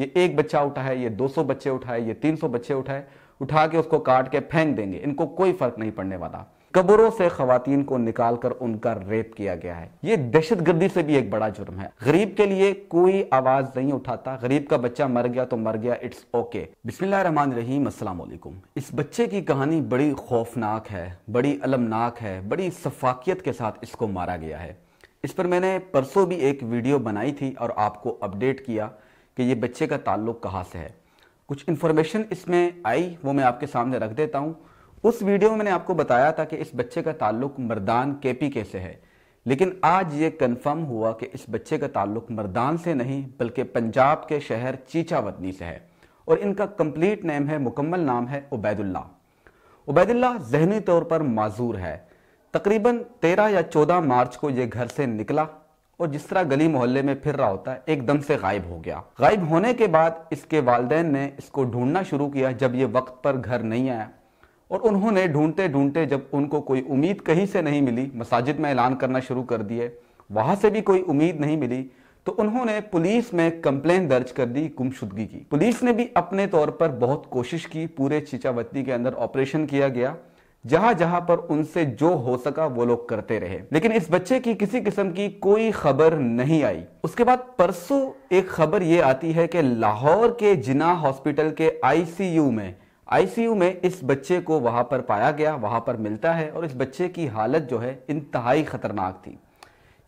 ये एक बच्चा उठाए ये 200 बच्चे उठाए ये 300 बच्चे उठाए उठा के उसको काट के फेंक देंगे इनको कोई फर्क नहीं पड़ने वाला कब्रों से खातन को निकाल कर उनका रेप किया गया है ये दहशत गर्दी से भी एक बड़ा जुर्म है गरीब के लिए कोई आवाज नहीं उठाता गरीब का बच्चा मर गया तो मर गया इट्स ओके बिस्मिल्लाहमान रहीम अस्सलाम वालेकुम इस बच्चे की कहानी बड़ी खौफनाक है बड़ी अलमनाक है बड़ी सफाकियत के साथ इसको मारा गया है इस पर मैंने परसों भी एक वीडियो बनाई थी और आपको अपडेट किया कि ये बच्चे का ताल्लुक कहाँ से है कुछ इन्फॉर्मेशन इसमें आई वो मैं आपके सामने रख देता हूँ उस वीडियो में मैंने आपको बताया था कि इस बच्चे का ताल्लुक मर्दान केपी के से है लेकिन आज ये कन्फर्म हुआ कि इस बच्चे का ताल्लुक मर्दान से नहीं बल्कि पंजाब के शहर चीचावतनी से है और इनका कंप्लीट नेम है मुकम्मल नाम है उबैदुल्ला उबैदुल्ला जहनी तौर पर माजूर है तकरीबन 13 या 14 मार्च को ये घर से निकला और जिस तरह गली मोहल्ले में फिर रहा होता है एकदम से गायब हो गया गायब होने के बाद इसके वालदेन ने इसको ढूंढना शुरू किया जब ये वक्त पर घर नहीं आया और उन्होंने ढूंढते ढूंढते जब उनको कोई उम्मीद कहीं से नहीं मिली मसाजिद में ऐलान करना शुरू कर दिए वहां से भी कोई उम्मीद नहीं मिली तो उन्होंने पुलिस में कंप्लेन दर्ज कर दी गुमशुदगी की पुलिस ने भी अपने तौर पर बहुत कोशिश की पूरे चीचावती के अंदर ऑपरेशन किया गया जहां जहां पर उनसे जो हो सका वो लोग करते रहे लेकिन इस बच्चे की किसी किस्म की कोई खबर नहीं आई उसके बाद परसों एक खबर ये आती है कि लाहौर के जिना हॉस्पिटल के आईसीयू में आईसीयू में इस बच्चे को वहां पर पाया गया वहां पर मिलता है और इस बच्चे की हालत जो है इंतहाई खतरनाक थी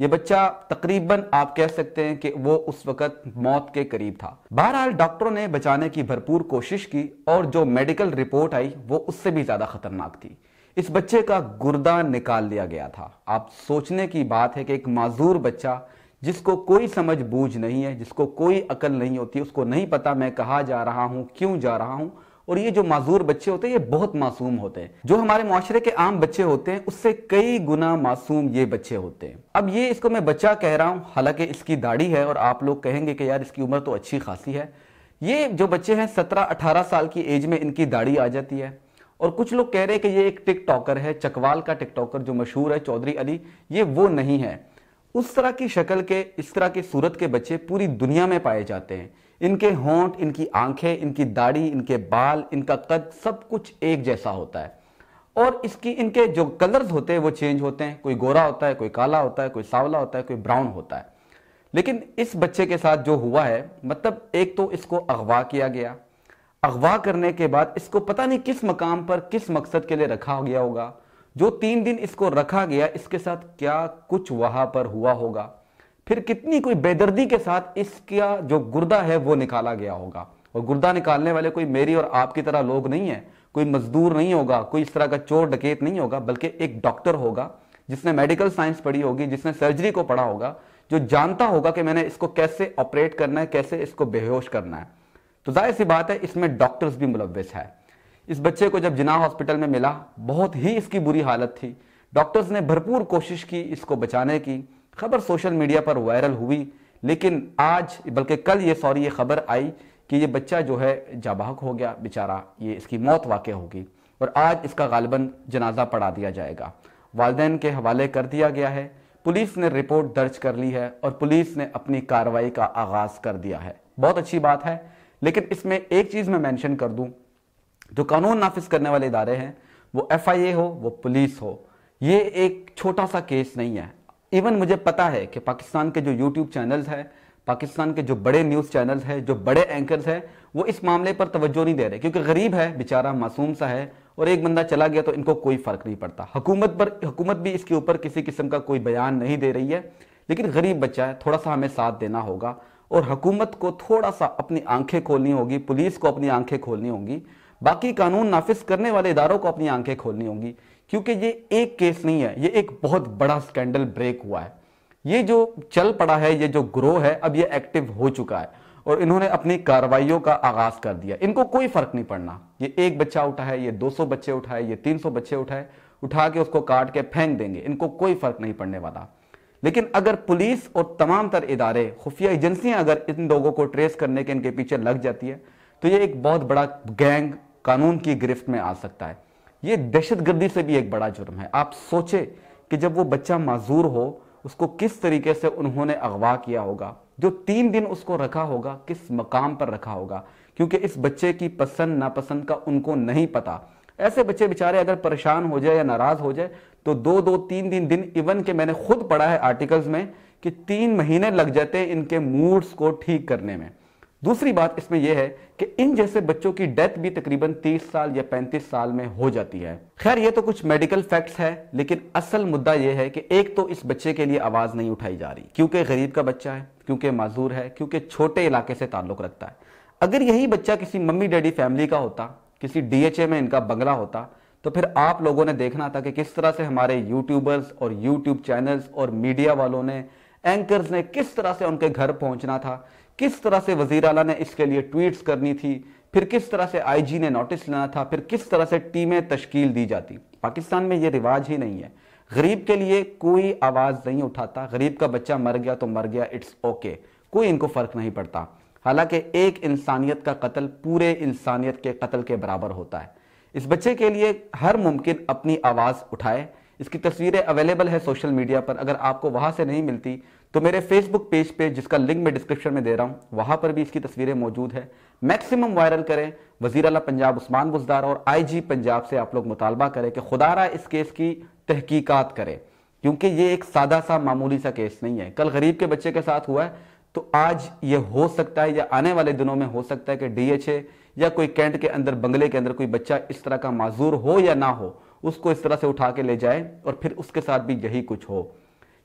ये बच्चा तकरीबन आप कह सकते हैं कि वो उस वक्त मौत के करीब था बहरहाल डॉक्टरों ने बचाने की भरपूर कोशिश की और जो मेडिकल रिपोर्ट आई वो उससे भी ज्यादा खतरनाक थी इस बच्चे का गुर्दा निकाल लिया गया था आप सोचने की बात है कि एक माजूर बच्चा जिसको कोई समझ बूझ नहीं है जिसको कोई अकल नहीं होती उसको नहीं पता मैं कहा जा रहा हूं क्यों जा रहा हूं और ये जो माजूर बच्चे होते हैं ये बहुत मासूम होते हैं जो हमारे माशरे के आम बच्चे होते हैं उससे कई गुना मासूम ये बच्चे होते हैं अब ये इसको मैं बच्चा कह रहा हूं हालांकि इसकी दाढ़ी है और आप लोग कहेंगे कि यार इसकी उम्र तो अच्छी खासी है ये जो बच्चे हैं सत्रह अठारह साल की एज में इनकी दाढ़ी आ जाती है और कुछ लोग कह रहे हैं कि ये एक टिकटॉकर है चकवाल का टिकटॉकर जो मशहूर है चौधरी अली ये वो नहीं है उस तरह की शक्ल के इस तरह की सूरत के बच्चे पूरी दुनिया में पाए जाते हैं इनके होंठ इनकी आंखें इनकी दाढ़ी इनके बाल इनका कद सब कुछ एक जैसा होता है और इसकी इनके जो कलर्स होते हैं वो चेंज होते हैं कोई गोरा होता है कोई काला होता है कोई सावला होता है कोई ब्राउन होता है लेकिन इस बच्चे के साथ जो हुआ है मतलब एक तो इसको अगवा किया गया अगवा करने के बाद इसको पता नहीं किस मकाम पर किस मकसद के लिए रखा गया होगा जो तीन दिन इसको रखा गया इसके साथ क्या कुछ वहां पर हुआ होगा फिर कितनी कोई बेदर्दी के साथ इसका जो गुर्दा है वो निकाला गया होगा और गुर्दा निकालने वाले कोई मेरी और आपकी तरह लोग नहीं है कोई मजदूर नहीं होगा कोई इस तरह का चोर डकेत नहीं होगा बल्कि एक डॉक्टर होगा जिसने मेडिकल साइंस पढ़ी होगी जिसने सर्जरी को पढ़ा होगा जो जानता होगा कि मैंने इसको कैसे ऑपरेट करना है कैसे इसको बेहोश करना है तो जाहिर सी बात है इसमें डॉक्टर्स भी मुलविस है इस बच्चे को जब जिना हॉस्पिटल में मिला बहुत ही इसकी बुरी हालत थी डॉक्टर्स ने भरपूर कोशिश की इसको बचाने की खबर सोशल मीडिया पर वायरल हुई लेकिन आज बल्कि कल ये सॉरी ये खबर आई कि ये बच्चा जो है जाबाहक हो गया बेचारा ये इसकी मौत वाक़ होगी और आज इसका गालबन जनाजा पढ़ा दिया जाएगा वालदे के हवाले कर दिया गया है पुलिस ने रिपोर्ट दर्ज कर ली है और पुलिस ने अपनी कार्रवाई का आगाज़ कर दिया है बहुत अच्छी बात है लेकिन इसमें एक चीज़ मैं मैंशन कर दूं जो कानून नाफिज करने वाले इदारे हैं वो एफ आई ए हो वो पुलिस हो ये एक छोटा सा केस नहीं है इवन मुझे पता है कि पाकिस्तान के जो यूट्यूब चैनल्स हैं पाकिस्तान के जो बड़े न्यूज़ चैनल्स हैं जो बड़े एंकर्स हैं वो इस मामले पर तवज्जो नहीं दे रहे क्योंकि गरीब है बेचारा मासूम सा है और एक बंदा चला गया तो इनको कोई फ़र्क नहीं पड़ता हुकूमत पर हुकूमत भी इसके ऊपर किसी किस्म का कोई बयान नहीं दे रही है लेकिन गरीब बच्चा है थोड़ा सा हमें साथ देना होगा और हुकूमत को थोड़ा सा अपनी आंखें खोलनी होगी पुलिस को अपनी आंखें खोलनी होंगी बाकी कानून नाफिज करने वाले इदारों को अपनी आंखें खोलनी होंगी क्योंकि ये एक केस नहीं है ये एक बहुत बड़ा स्कैंडल ब्रेक हुआ है ये जो चल पड़ा है ये जो ग्रो है अब ये एक्टिव हो चुका है और इन्होंने अपनी कार्रवाइयों का आगाज कर दिया इनको कोई फर्क नहीं पड़ना ये एक बच्चा उठाए ये 200 बच्चे उठाए ये 300 बच्चे उठाए उठा के उसको काट के फेंक देंगे इनको कोई फर्क नहीं पड़ने वाला लेकिन अगर पुलिस और तमाम तर इदारे खुफिया एजेंसियां अगर इन लोगों को ट्रेस करने के इनके पीछे लग जाती है तो ये एक बहुत बड़ा गैंग कानून की गिरफ्त में आ सकता है ये दहशतगर्दी से भी एक बड़ा जुर्म है आप सोचे कि जब वो बच्चा माजूर हो उसको किस तरीके से उन्होंने अगवा किया होगा जो तीन दिन उसको रखा होगा किस मकाम पर रखा होगा क्योंकि इस बच्चे की पसंद नापसंद का उनको नहीं पता ऐसे बच्चे बेचारे अगर परेशान हो जाए या नाराज हो जाए तो दो दो तीन तीन दिन इवन के मैंने खुद पढ़ा है आर्टिकल्स में कि तीन महीने लग जाते हैं इनके मूड्स को ठीक करने में दूसरी बात इसमें यह है कि इन जैसे बच्चों की डेथ भी तकरीबन 30 साल या 35 साल में हो जाती है खैर ये तो कुछ मेडिकल फैक्ट्स है लेकिन असल मुद्दा यह है कि एक तो इस बच्चे के लिए आवाज नहीं उठाई जा रही क्योंकि गरीब का बच्चा है क्योंकि माजूर है क्योंकि छोटे इलाके से ताल्लुक रखता है अगर यही बच्चा किसी मम्मी डैडी फैमिली का होता किसी डीएचए में इनका बंगला होता तो फिर आप लोगों ने देखना था कि किस तरह से हमारे यूट्यूबर्स और यूट्यूब चैनल्स और मीडिया वालों ने एंकर्स ने किस तरह से उनके घर पहुंचना था किस तरह से वजीर अला ने इसके लिए ट्वीट्स करनी थी फिर किस तरह से आईजी ने नोटिस लेना था फिर किस तरह से टीमें तश्कील दी जाती पाकिस्तान में ये रिवाज ही नहीं है गरीब के लिए कोई आवाज़ नहीं उठाता गरीब का बच्चा मर गया तो मर गया इट्स ओके okay. कोई इनको फ़र्क नहीं पड़ता हालांकि एक इंसानियत का कत्ल पूरे इंसानियत के कत्ल के बराबर होता है इस बच्चे के लिए हर मुमकिन अपनी आवाज़ उठाए इसकी तस्वीरें अवेलेबल है सोशल मीडिया पर अगर आपको वहां से नहीं मिलती तो मेरे फेसबुक पेज पे जिसका लिंक मैं डिस्क्रिप्शन में दे रहा हूं वहां पर भी इसकी तस्वीरें मौजूद है मैक्सिमम वायरल करें वजीर अला पंजाब उस्मान बुजदार और आईजी पंजाब से आप लोग मुतालबा करें कि खुदारा इस केस की तहकीकात करें क्योंकि ये एक सादा सा मामूली सा केस नहीं है कल गरीब के बच्चे के साथ हुआ है तो आज ये हो सकता है या आने वाले दिनों में हो सकता है कि डी या कोई कैंट के अंदर बंगले के अंदर कोई बच्चा इस तरह का माजूर हो या ना हो उसको इस तरह से उठा के ले जाए और फिर उसके साथ भी यही कुछ हो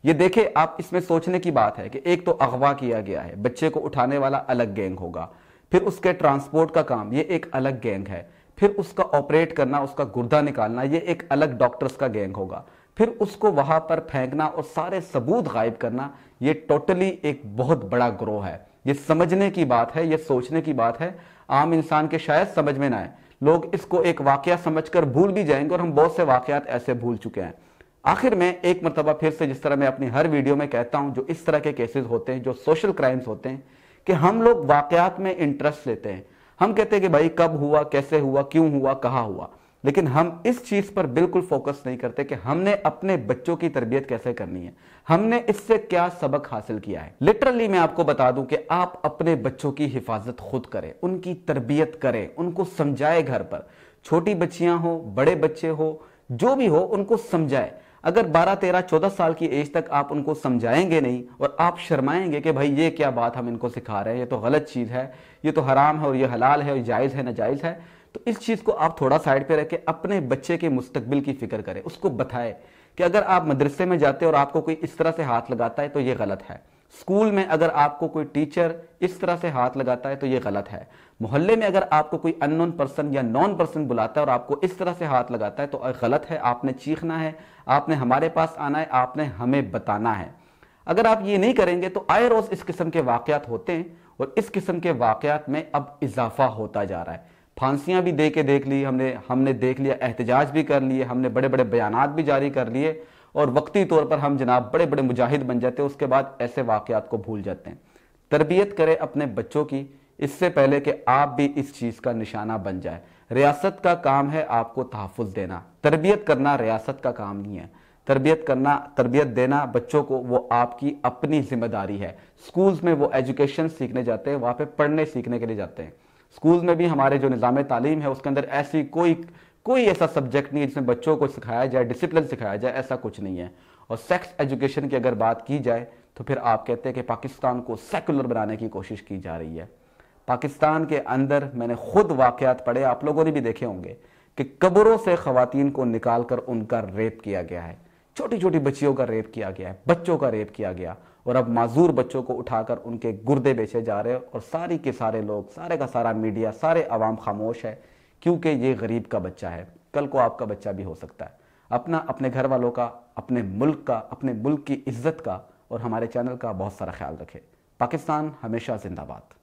ये देखे आप इसमें सोचने की बात है कि एक तो अगवा किया गया है बच्चे को उठाने वाला अलग गैंग होगा फिर उसके ट्रांसपोर्ट का काम ये एक अलग गैंग है फिर उसका ऑपरेट करना उसका गुर्दा निकालना ये एक अलग डॉक्टर्स का गैंग होगा फिर उसको वहां पर फेंकना और सारे सबूत गायब करना ये टोटली एक बहुत बड़ा ग्रोह है ये समझने की बात है ये सोचने की बात है आम इंसान के शायद समझ में ना आए लोग इसको एक वाक्य समझकर भूल भी जाएंगे और हम बहुत से वाक्यात ऐसे भूल चुके हैं आखिर में एक मरतबा फिर से जिस तरह मैं अपनी हर वीडियो में कहता हूं जो इस तरह के केसेस होते हैं जो सोशल क्राइम्स होते हैं कि हम लोग वाकयात में इंटरेस्ट लेते हैं हम कहते हैं कि भाई कब हुआ कैसे हुआ क्यों हुआ कहाँ हुआ लेकिन हम इस चीज पर बिल्कुल फोकस नहीं करते कि हमने अपने बच्चों की तरबियत कैसे करनी है हमने इससे क्या सबक हासिल किया है लिटरली मैं आपको बता दूं कि आप अपने बच्चों की हिफाजत खुद करें उनकी तरबियत करें उनको समझाए घर पर छोटी बच्चियां हो बड़े बच्चे हो जो भी हो उनको समझाए अगर 12, 13, 14 साल की एज तक आप उनको समझाएंगे नहीं और आप शर्माएंगे कि भाई ये क्या बात हम इनको सिखा रहे हैं ये तो गलत चीज़ है ये तो हराम है और ये हलाल है और जायज़ है ना जायज़ है तो इस चीज़ को आप थोड़ा साइड पर रखें अपने बच्चे के मुस्तबिल की फिक्र करें उसको बताएं कि अगर आप मदरसे में जाते और आपको कोई इस तरह से हाथ लगाता है तो ये गलत है स्कूल में अगर आपको कोई टीचर इस तरह से हाथ लगाता है तो ये गलत है मोहल्ले में अगर आपको कोई अननोन पर्सन या नॉन पर्सन बुलाता है और आपको इस तरह से हाथ लगाता है तो गलत है आपने चीखना है आपने हमारे पास आना है आपने हमें बताना है अगर आप ये नहीं करेंगे तो आए रोज इस किस्म के वाकत होते हैं और इस किस्म के वाकयात में अब इजाफा होता जा रहा है फांसियां भी दे के देख ली हमने हमने देख लिया एहतजाज भी कर लिए हमने बड़े बड़े बयान भी जारी कर लिए और वक्ती तौर पर हम जनाब बड़े बड़े मुजाहिद बन जाते हैं उसके बाद ऐसे वाक़ात को भूल जाते हैं तरबियत करें अपने बच्चों की इससे पहले कि आप भी इस चीज़ का निशाना बन जाए रियासत का काम है आपको तहफ़ देना तरबियत करना रियासत का काम नहीं है तरबियत करना तरबियत देना बच्चों को वो आपकी अपनी जिम्मेदारी है स्कूल्स में वो एजुकेशन सीखने जाते हैं वहाँ पे पढ़ने सीखने के लिए जाते हैं स्कूल में भी हमारे जो निज़ाम तालीम है उसके अंदर ऐसी कोई कोई ऐसा सब्जेक्ट नहीं है जिसमें बच्चों को सिखाया जाए डिसिप्लिन सिखाया जाए ऐसा कुछ नहीं है और सेक्स एजुकेशन की अगर बात की जाए तो फिर आप कहते हैं कि पाकिस्तान को सेकुलर बनाने की कोशिश की जा रही है पाकिस्तान के अंदर मैंने खुद वाकयात पढ़े आप लोगों ने भी देखे होंगे कि कब्रों से ख़वातीन को निकाल कर उनका रेप किया गया है छोटी छोटी बच्चियों का रेप किया गया है बच्चों का रेप किया गया और अब माजूर बच्चों को उठाकर उनके गुर्दे बेचे जा रहे हैं और सारी के सारे लोग सारे का सारा मीडिया सारे आवाम खामोश है क्योंकि ये गरीब का बच्चा है कल को आपका बच्चा भी हो सकता है अपना अपने घर वालों का अपने मुल्क का अपने मुल्क की इज्जत का और हमारे चैनल का बहुत सारा ख्याल रखें पाकिस्तान हमेशा जिंदाबाद